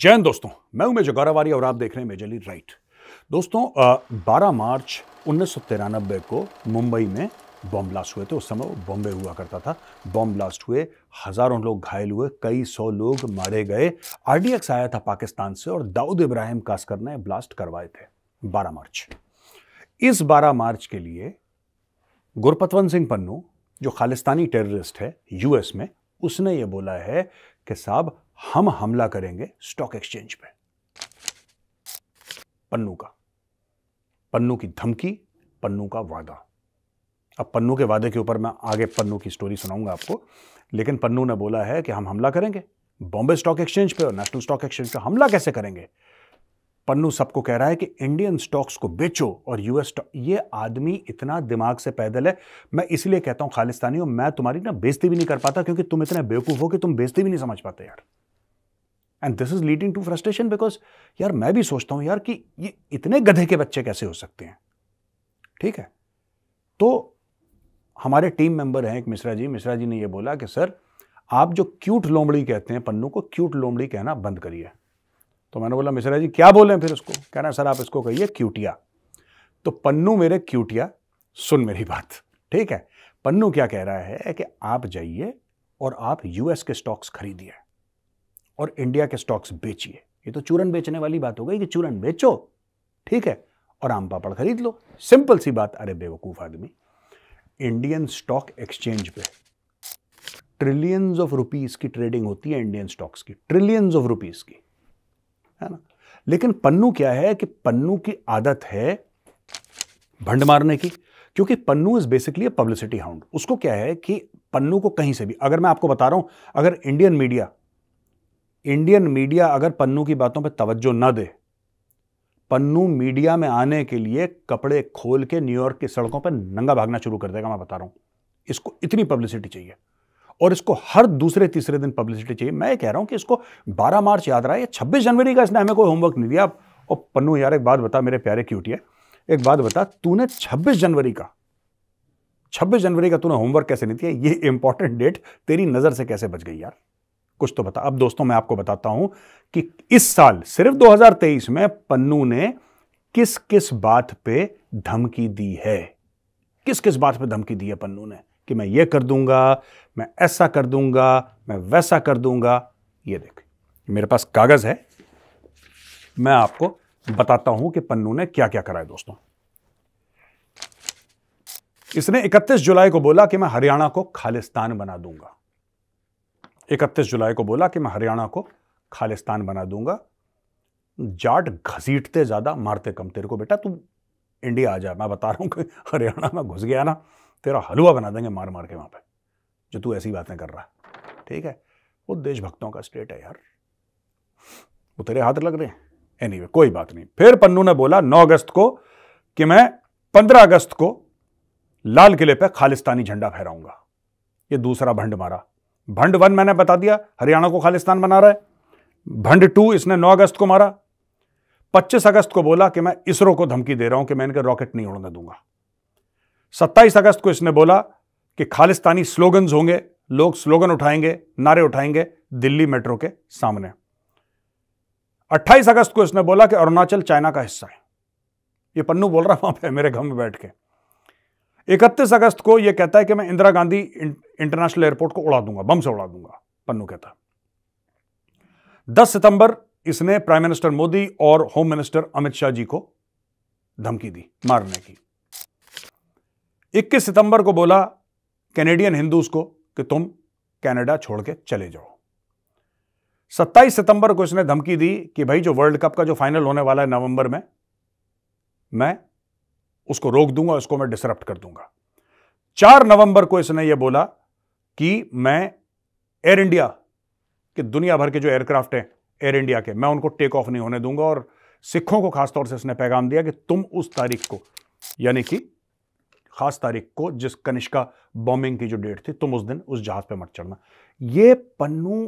जैन दोस्तों मैं हूं मेजर गौरावारी और आप देख रहे हैं मेजरली राइट दोस्तों बारह मार्च उन्नीस को मुंबई में बॉम्ब ब्लास्ट हुए थे उस समय बॉम्बे हुआ करता था बॉम्ब ब्लास्ट हुए हज़ारों लोग घायल हुए कई सौ लोग मारे गए आरडीएक्स आया था पाकिस्तान से और दाऊद इब्राहिम कास्कर ने ब्लास्ट करवाए थे 12 मार्च इस 12 मार्च के लिए गुरपतवंत सिंह पन्नू जो खालिस्तानी टेररिस्ट है यूएस में उसने ये बोला है कि साहब हम हमला करेंगे स्टॉक एक्सचेंज पे पन्नू का पन्नू की धमकी पन्नू का वादा अब पन्नू के वादे के ऊपर मैं आगे पन्नू की स्टोरी सुनाऊंगा आपको लेकिन पन्नू ने बोला है कि हम हमला करेंगे बॉम्बे स्टॉक एक्सचेंज पे और नेशनल स्टॉक एक्सचेंज पे हमला कैसे करेंगे पन्नू सबको कह रहा है कि इंडियन स्टॉक्स को बेचो और यूएस स्टॉक ये आदमी इतना दिमाग से पैदल है मैं इसलिए कहता हूं खालिस्तानी हो मैं तुम्हारी ना बेजती भी नहीं कर पाता क्योंकि तुम इतने बेवकूफ़ हो कि तुम बेजती भी नहीं समझ पाते यार and this is leading to frustration because यार मैं भी सोचता हूं यार कि ये इतने गधे के बच्चे कैसे हो सकते हैं ठीक है तो हमारे टीम मेंबर हैं एक मिश्रा जी मिश्रा जी ने ये बोला कि सर आप जो क्यूट लोमड़ी कहते हैं पन्नू को क्यूट लोमड़ी कहना बंद करिए तो मैंने बोला मिश्रा जी क्या बोलें फिर उसको कह रहे सर आप इसको कहिए क्यूटिया तो पन्नू मेरे क्यूटिया सुन मेरी बात ठीक है पन्नू क्या कह रहा है कि आप जाइए और आप यूएस के स्टॉक्स खरीदिए और इंडिया के स्टॉक्स बेचिए ये तो चूरन बेचने वाली बात हो गई कि चूरन बेचो ठीक है और आम पापड़ खरीद लो सिंपल सी बात अरे बेवकूफ आदमी इंडियन स्टॉक एक्सचेंज पे ट्रिलियंस ऑफ रुपीस की ट्रेडिंग होती है इंडियन स्टॉक्स की ट्रिलियंस ऑफ रुपीस की है ना लेकिन पन्नू क्या है कि पन्नू की आदत है भंड मारने की क्योंकि Pannun is basically publicity hound उसको क्या है कि पन्नू को कहीं से भी अगर मैं आपको बता रहा हूं अगर इंडियन मीडिया इंडियन मीडिया अगर पन्नू की बातों पर तवज्जो न दे पन्नू मीडिया में आने के लिए कपड़े खोल के न्यूयॉर्क की सड़कों पर नंगा भागना शुरू कर देगा मैं बता रहा हूं इसको इतनी पब्लिसिटी चाहिए और इसको हर दूसरे तीसरे दिन पब्लिसिटी चाहिए मैं कह रहा हूं कि इसको 12 मार्च याद रहा है छब्बीस जनवरी का इसने हमें कोई होमवर्क नहीं दिया और पन्नू यार एक बात बता मेरे प्यारे है एक बात बता तूने 26 जनवरी का 26 जनवरी का तूने होमवर्क कैसे नहीं दिया ये इंपॉर्टेंट डेट तेरी नज़र से कैसे बच गई यार कुछ तो बता अब दोस्तों मैं आपको बताता हूं कि इस साल सिर्फ 2023 में पन्नू ने किस किस बात पे धमकी दी है किस किस बात पे धमकी दी है पन्नू ने कि मैं ये कर दूंगा मैं ऐसा कर दूंगा मैं वैसा कर दूंगा ये देख मेरे पास कागज है मैं आपको बताता हूं कि पन्नू ने क्या क्या करा है दोस्तों इसने 31 जुलाई को बोला कि मैं हरियाणा को खालिस्तान बना दूंगा इकतीस जुलाई को बोला कि मैं हरियाणा को खालिस्तान बना दूंगा जाट घसीटते ज़्यादा मारते कम तेरे को बेटा तू इंडिया आ जा मैं बता रहा हूँ कि हरियाणा में घुस गया ना तेरा हलवा बना देंगे मार मार के वहाँ पे जो तू ऐसी बातें कर रहा है ठीक है वो देशभक्तों का स्टेट है यार वो तेरे हाथ लग रहे हैं एनी anyway, कोई बात नहीं फिर पन्नू ने बोला 9 अगस्त को कि मैं 15 अगस्त को लाल किले पर खालिस्तानी झंडा फहराऊंगा ये दूसरा भंड मारा भंड वन मैंने बता दिया हरियाणा को खालिस्तान बना रहा है भंड टू इसने 9 अगस्त को मारा 25 अगस्त को बोला कि मैं इसरो को धमकी दे रहा हूं कि मैं इनके रॉकेट नहीं उड़ने दूंगा 27 अगस्त को इसने बोला कि खालिस्तानी स्लोगन होंगे लोग स्लोगन उठाएंगे नारे उठाएंगे दिल्ली मेट्रो के सामने 28 अगस्त को इसने बोला कि अरुणाचल चाइना का हिस्सा है ये पन्नू बोल रहा वहां पे मेरे घर में बैठ के 31 अगस्त को यह कहता है कि मैं इंदिरा गांधी इंटरनेशनल एयरपोर्ट को उड़ा दूंगा बम से उड़ा दूंगा पन्नू कहता 10 सितंबर इसने प्राइम मिनिस्टर मोदी और होम मिनिस्टर अमित शाह जी को धमकी दी मारने की 21 सितंबर को बोला कैनेडियन हिंदूज को कि तुम कनाडा छोड़ के चले जाओ 27 सितंबर को इसने धमकी दी कि भाई जो वर्ल्ड कप का जो फाइनल होने वाला है नवंबर में मैं उसको रोक दूंगा उसको मैं डिसरप्ट कर दूंगा 4 नवंबर को इसने यह बोला कि मैं एयर इंडिया के दुनिया भर के जो एयरक्राफ्ट हैं एयर इंडिया के मैं उनको टेक ऑफ नहीं होने दूंगा और सिखों को खासतौर से उसने पैगाम दिया कि तुम उस तारीख को यानी कि खास तारीख को जिस कनिष्का बॉम्बिंग की जो डेट थी तुम उस दिन उस जहाज पर मत चढ़ना ये पन्नू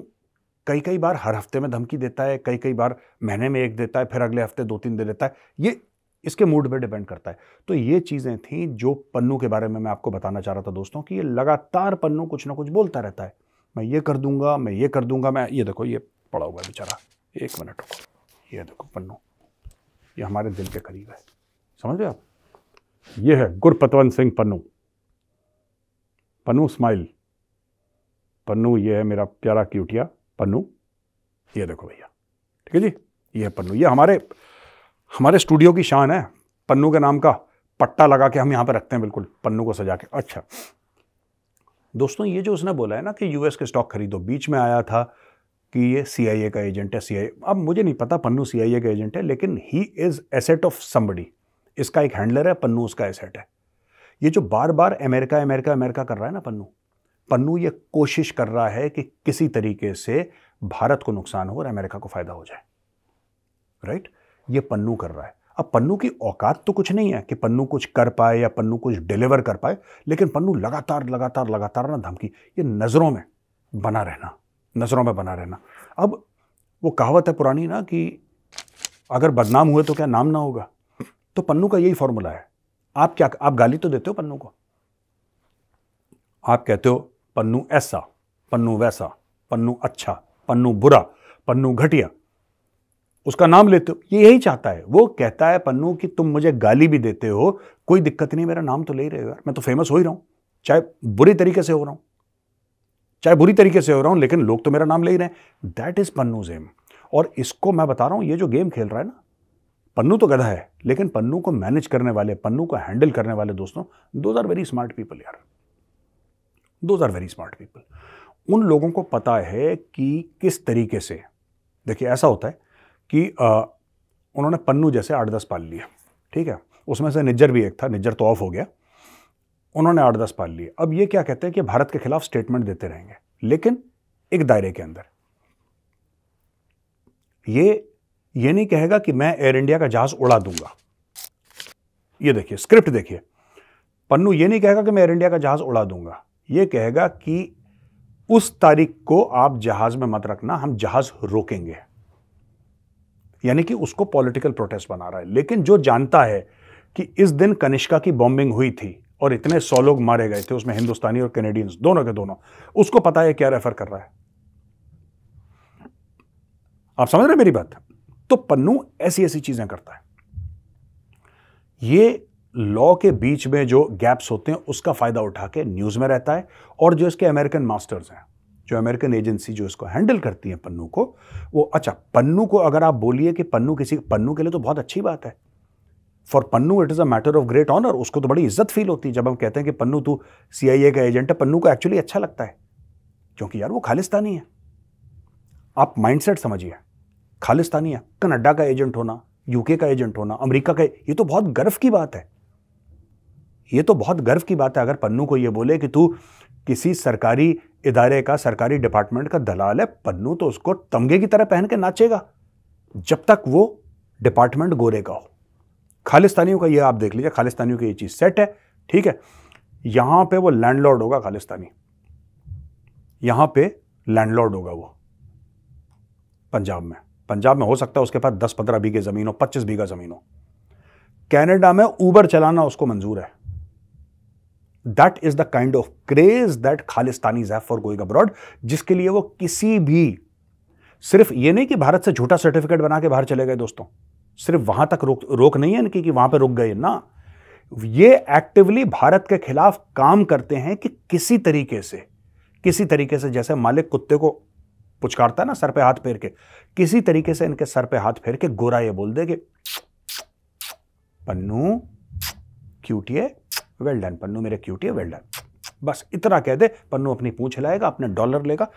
कई कई बार हर हफ्ते में धमकी देता है कई कई बार महीने में एक देता है फिर अगले हफ्ते दो तीन दे देता है ये इसके मूड पर डिपेंड करता है तो ये चीज़ें थी जो पन्नू के बारे में मैं आपको बताना चाह रहा था दोस्तों कि ये लगातार पन्नू कुछ ना कुछ बोलता रहता है मैं ये कर दूंगा मैं ये कर दूंगा मैं ये देखो ये पड़ा हुआ है बेचारा एक मिनट रुको ये देखो पन्नू ये हमारे दिल के करीब है समझ रहे आप ये है गुरपतवंत सिंह पन्नू पन्नू स्माइल पन्नू ये है मेरा प्यारा क्यूटिया पन्नू ये देखो भैया ठीक है जी ये पन्नू ये हमारे हमारे स्टूडियो की शान है पन्नू के नाम का पट्टा लगा के हम यहाँ पर रखते हैं बिल्कुल पन्नू को सजा के अच्छा दोस्तों ये जो उसने बोला है ना कि यूएस के स्टॉक खरीदो बीच में आया था कि ये सीआईए का एजेंट है सीआईए अब मुझे नहीं पता पन्नू सीआईए का एजेंट है लेकिन he is asset of somebody इसका एक हैंडलर है पन्नू उसका एसेट है ये जो बार बार अमेरिका अमेरिका अमेरिका कर रहा है ना पन्नू पन्नू ये कोशिश कर रहा है कि किसी तरीके से भारत को नुकसान हो और अमेरिका को फ़ायदा हो जाए राइट right? ये पन्नू कर रहा है अब पन्नू की औकात तो कुछ नहीं है कि पन्नू कुछ कर पाए या पन्नू कुछ डिलीवर कर पाए लेकिन पन्नू लगातार लगातार लगातार ना धमकी ये नज़रों में बना रहना नज़रों में बना रहना अब वो कहावत है पुरानी ना कि अगर बदनाम हुए तो क्या नाम ना होगा तो पन्नू का यही फॉर्मूला है आप क्या आप गाली तो देते हो पन्नू को आप कहते हो पन्नू ऐसा पन्नू वैसा पन्नू अच्छा पन्नू बुरा पन्नू घटिया उसका नाम लेते हो ये यही चाहता है वो कहता है पन्नू कि तुम मुझे गाली भी देते हो कोई दिक्कत नहीं मेरा नाम तो ले ही रहे हो यार मैं तो फेमस हो ही रहा हूं चाहे बुरी तरीके से हो रहा हूं चाहे बुरी तरीके से हो रहा हूं लेकिन लोग तो मेरा नाम ले ही रहे हैं दैट इज़ पन्नू जेम और इसको मैं बता रहा हूं ये जो गेम खेल रहा है ना पन्नू तो गधा है लेकिन पन्नू को मैनेज करने वाले पन्नू को हैंडल करने वाले दोस्तों those are very smart people यार those are very smart people उन लोगों को पता है कि किस तरीके से देखिए ऐसा होता है कि उन्होंने पन्नू जैसे आठ दस पाल लिए ठीक है उसमें से निज्जर भी एक था निज्जर तो ऑफ हो गया उन्होंने आठ दस पाल लिए अब ये क्या कहते हैं कि भारत के खिलाफ स्टेटमेंट देते रहेंगे लेकिन एक दायरे के अंदर ये ये नहीं कहेगा कि मैं एयर इंडिया का जहाज उड़ा दूंगा ये देखिए स्क्रिप्ट देखिए पन्नू ये नहीं कहेगा कि मैं एयर इंडिया का जहाज उड़ा दूंगा ये कहेगा कि उस तारीख को आप जहाज में मत रखना हम जहाज रोकेंगे यानी कि उसको पॉलिटिकल प्रोटेस्ट बना रहा है लेकिन जो जानता है कि इस दिन कनिष्का की बॉम्बिंग हुई थी और इतने सौ लोग मारे गए थे उसमें हिंदुस्तानी और कैनेडियंस दोनों के दोनों उसको पता है क्या रेफर कर रहा है आप समझ रहे मेरी बात तो पन्नू ऐसी ऐसी चीजें करता है ये लॉ के बीच में जो गैप्स होते हैं उसका फायदा उठा के न्यूज में रहता है और जो इसके अमेरिकन मास्टर्स हैं जो अमेरिकन एजेंसी जो इसको हैंडल करती है पन्नू को वो अच्छा पन्नू को अगर आप बोलिए कि पन्नू किसी पन्नू के लिए तो बहुत अच्छी बात है for Pannun it is a matter of great honour उसको तो बड़ी इज्जत फील होती है जब हम कहते हैं कि पन्नू तू सीआईए का एजेंट है पन्नू को एक्चुअली अच्छा लगता है क्योंकि यार वो खालिस्तानी है आप माइंडसेट समझिए खालिस्तानी है कनाडा का एजेंट होना यूके का एजेंट होना अमेरिका का ये तो बहुत गर्व की बात है ये तो बहुत गर्व की बात है अगर पन्नू को ये बोले कि तू किसी सरकारी इदारे का सरकारी डिपार्टमेंट का दलाल है पन्नू तो उसको तमगे की तरह पहन के नाचेगा जब तक वो डिपार्टमेंट गोरे का हो खालिस्तानियों का ये आप देख लीजिए खालिस्तानियों की ये चीज़ सेट है ठीक है यहां पे वो लैंडलॉर्ड होगा खालिस्तानी यहां पे लैंडलॉर्ड होगा वो पंजाब में पंजाब में हो सकता है उसके पास दस पंद्रह बीघे ज़मीन हो पच्चीस बीघा ज़मीन हो कैनेडा में ऊबर चलाना उसको मंजूर है that is the kind of craze that Khalistani जैफ फॉर गोइंग अब्रॉड जिसके लिए वो किसी भी सिर्फ ये नहीं कि भारत से झूठा सर्टिफिकेट बना के बाहर चले गए दोस्तों सिर्फ वहां तक रोक रोक नहीं है इनकी कि वहां पर रुक गए ना ये एक्टिवली भारत के खिलाफ काम करते हैं कि किसी तरीके से किसी तरीके से जैसे मालिक कुत्ते को पुचकारता है ना सर पे हाथ फेर के किसी तरीके से इनके सर पे हाथ फेर के गोरा ये बोल दे कि पन्नू क्यूटिए वेल डन पन्नू मेरे क्यूटी है वेल डन बस इतना कह दे पन्नू अपनी पूछ हिलाएगा अपना डॉलर लेगा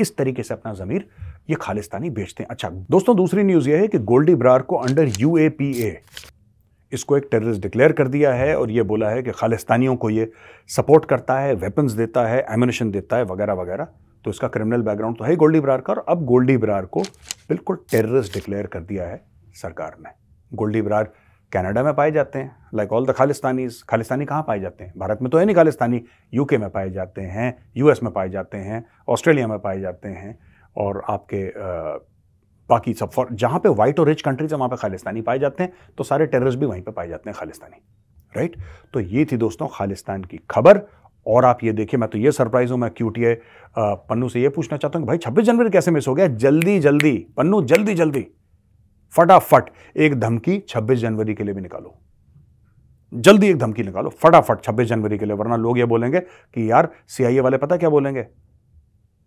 इस तरीके से अपना ज़मीर ये खालिस्तानी बेचते हैं अच्छा दोस्तों दूसरी न्यूज़ ये है कि गोल्डी ब्रार को अंडर यू इसको एक टेररिस्ट डिक्लेयर कर दिया है और ये बोला है कि खालिस्तानियों को ये सपोर्ट करता है वेपन्स देता है एमिनेशन देता है वगैरह वगैरह तो इसका क्रिमिनल बैकग्राउंड तो है गोल्डी ब्रार का और अब गोल्डी ब्रार को बिल्कुल टेररिस्ट डिक्लेयर कर दिया है सरकार ने गोल्डी ब्रार कनाडा में पाए जाते हैं like all the Khalistanis Khalistani कहाँ पाए जाते हैं भारत में तो है नहीं खालिस्तानी यूके में पाए जाते हैं यूएस में पाए जाते हैं ऑस्ट्रेलिया में पाए जाते हैं और आपके आ, बाकी सब फॉर जहाँ पे वाइट और रिच कंट्रीज है वहाँ पे खालिस्तानी पाए जाते हैं तो सारे टेररिस्ट भी वहीं पे पाए जाते हैं खालिस्तानी राइट तो ये थी दोस्तों खालिस्तान की खबर और आप ये देखिए मैं तो ये सरप्राइज हूँ मैं टी पन्नू से ये पूछना चाहता हूँ कि भाई छब्बीस जनवरी कैसे मिस हो गया जल्दी जल्दी पन्नू जल्दी जल्दी फटाफट एक धमकी 26 जनवरी के लिए भी निकालो जल्दी एक धमकी निकालो फटाफट 26 जनवरी के लिए वरना लोग ये बोलेंगे कि यार सीआईए वाले पता क्या बोलेंगे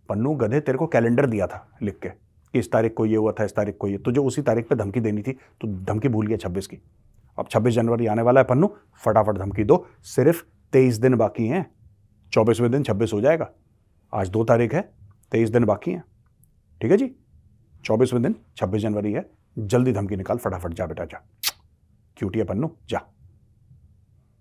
पन्नू गधे तेरे को कैलेंडर दिया था लिख के कि इस तारीख को ये हुआ था इस तारीख को ये तुझे तो उसी तारीख पर धमकी देनी थी तो धमकी भूल गया छब्बीस की अब छब्बीस जनवरी आने वाला है पन्नू फटाफट धमकी दो सिर्फ तेईस दिन बाकी हैं चौबीसवें दिन छब्बीस हो जाएगा आज दो तारीख है तेईस दिन बाकी हैं ठीक है जी चौबीसवें दिन छब्बीस जनवरी है जल्दी धमकी निकाल फटाफट जा बेटा जा क्यूटिया पन्नू जा